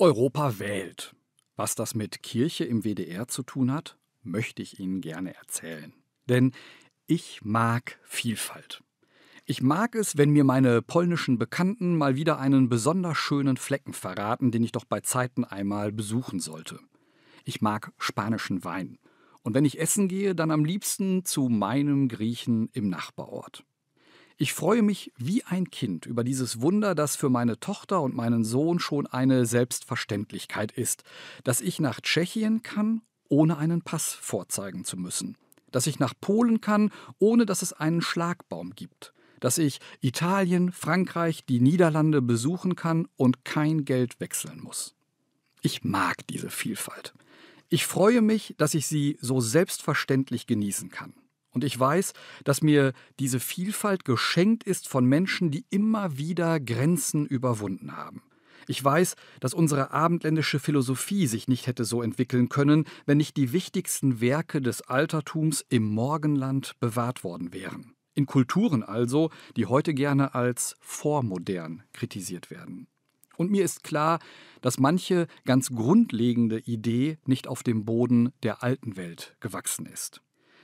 Europa wählt. Was das mit Kirche im WDR zu tun hat, möchte ich Ihnen gerne erzählen. Denn ich mag Vielfalt. Ich mag es, wenn mir meine polnischen Bekannten mal wieder einen besonders schönen Flecken verraten, den ich doch bei Zeiten einmal besuchen sollte. Ich mag spanischen Wein. Und wenn ich essen gehe, dann am liebsten zu meinem Griechen im Nachbarort. Ich freue mich wie ein Kind über dieses Wunder, das für meine Tochter und meinen Sohn schon eine Selbstverständlichkeit ist, dass ich nach Tschechien kann, ohne einen Pass vorzeigen zu müssen, dass ich nach Polen kann, ohne dass es einen Schlagbaum gibt, dass ich Italien, Frankreich, die Niederlande besuchen kann und kein Geld wechseln muss. Ich mag diese Vielfalt. Ich freue mich, dass ich sie so selbstverständlich genießen kann. Und ich weiß, dass mir diese Vielfalt geschenkt ist von Menschen, die immer wieder Grenzen überwunden haben. Ich weiß, dass unsere abendländische Philosophie sich nicht hätte so entwickeln können, wenn nicht die wichtigsten Werke des Altertums im Morgenland bewahrt worden wären. In Kulturen also, die heute gerne als vormodern kritisiert werden. Und mir ist klar, dass manche ganz grundlegende Idee nicht auf dem Boden der alten Welt gewachsen ist.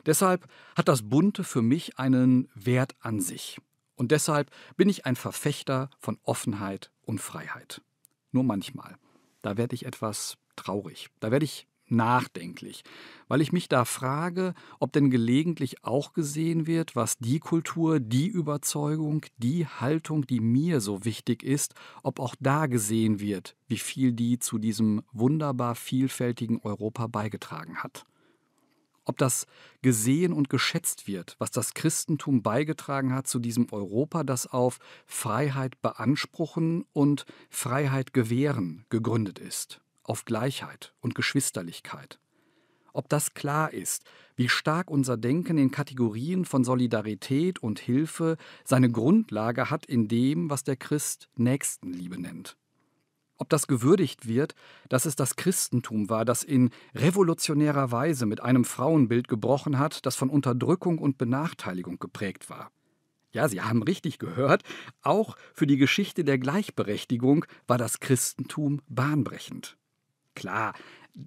Deshalb hat das Bunte für mich einen Wert an sich. Und deshalb bin ich ein Verfechter von Offenheit und Freiheit. Nur manchmal. Da werde ich etwas traurig. Da werde ich nachdenklich, weil ich mich da frage, ob denn gelegentlich auch gesehen wird, was die Kultur, die Überzeugung, die Haltung, die mir so wichtig ist, ob auch da gesehen wird, wie viel die zu diesem wunderbar vielfältigen Europa beigetragen hat ob das gesehen und geschätzt wird, was das Christentum beigetragen hat zu diesem Europa, das auf Freiheit beanspruchen und Freiheit gewähren gegründet ist, auf Gleichheit und Geschwisterlichkeit. Ob das klar ist, wie stark unser Denken in Kategorien von Solidarität und Hilfe seine Grundlage hat in dem, was der Christ Nächstenliebe nennt. Ob das gewürdigt wird, dass es das Christentum war, das in revolutionärer Weise mit einem Frauenbild gebrochen hat, das von Unterdrückung und Benachteiligung geprägt war. Ja, Sie haben richtig gehört, auch für die Geschichte der Gleichberechtigung war das Christentum bahnbrechend. Klar,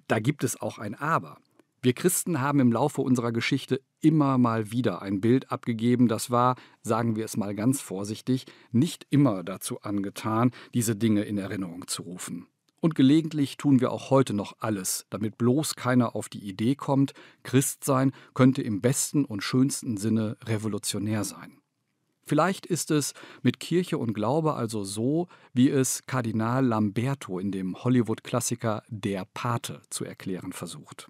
da gibt es auch ein Aber. Wir Christen haben im Laufe unserer Geschichte immer mal wieder ein Bild abgegeben, das war, sagen wir es mal ganz vorsichtig, nicht immer dazu angetan, diese Dinge in Erinnerung zu rufen. Und gelegentlich tun wir auch heute noch alles, damit bloß keiner auf die Idee kommt, Christsein könnte im besten und schönsten Sinne revolutionär sein. Vielleicht ist es mit Kirche und Glaube also so, wie es Kardinal Lamberto in dem Hollywood-Klassiker Der Pate zu erklären versucht.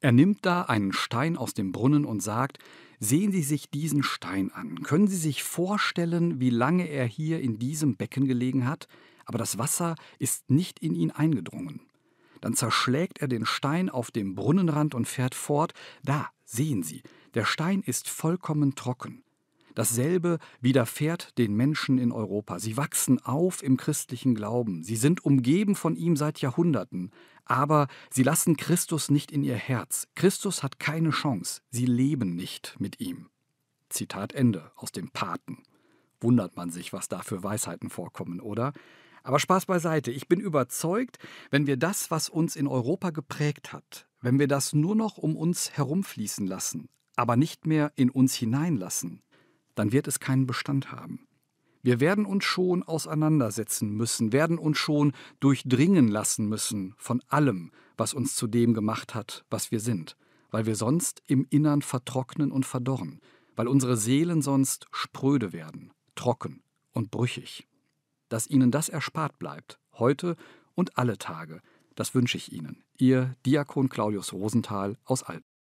Er nimmt da einen Stein aus dem Brunnen und sagt, Sehen Sie sich diesen Stein an. Können Sie sich vorstellen, wie lange er hier in diesem Becken gelegen hat? Aber das Wasser ist nicht in ihn eingedrungen. Dann zerschlägt er den Stein auf dem Brunnenrand und fährt fort. Da, sehen Sie, der Stein ist vollkommen trocken. Dasselbe widerfährt den Menschen in Europa. Sie wachsen auf im christlichen Glauben. Sie sind umgeben von ihm seit Jahrhunderten. Aber sie lassen Christus nicht in ihr Herz. Christus hat keine Chance. Sie leben nicht mit ihm. Zitat Ende aus dem Paten. Wundert man sich, was da für Weisheiten vorkommen, oder? Aber Spaß beiseite, ich bin überzeugt, wenn wir das, was uns in Europa geprägt hat, wenn wir das nur noch um uns herumfließen lassen, aber nicht mehr in uns hineinlassen, dann wird es keinen Bestand haben. Wir werden uns schon auseinandersetzen müssen, werden uns schon durchdringen lassen müssen von allem, was uns zu dem gemacht hat, was wir sind, weil wir sonst im Innern vertrocknen und verdorren, weil unsere Seelen sonst spröde werden, trocken und brüchig. Dass Ihnen das erspart bleibt, heute und alle Tage, das wünsche ich Ihnen. Ihr Diakon Claudius Rosenthal aus Alten.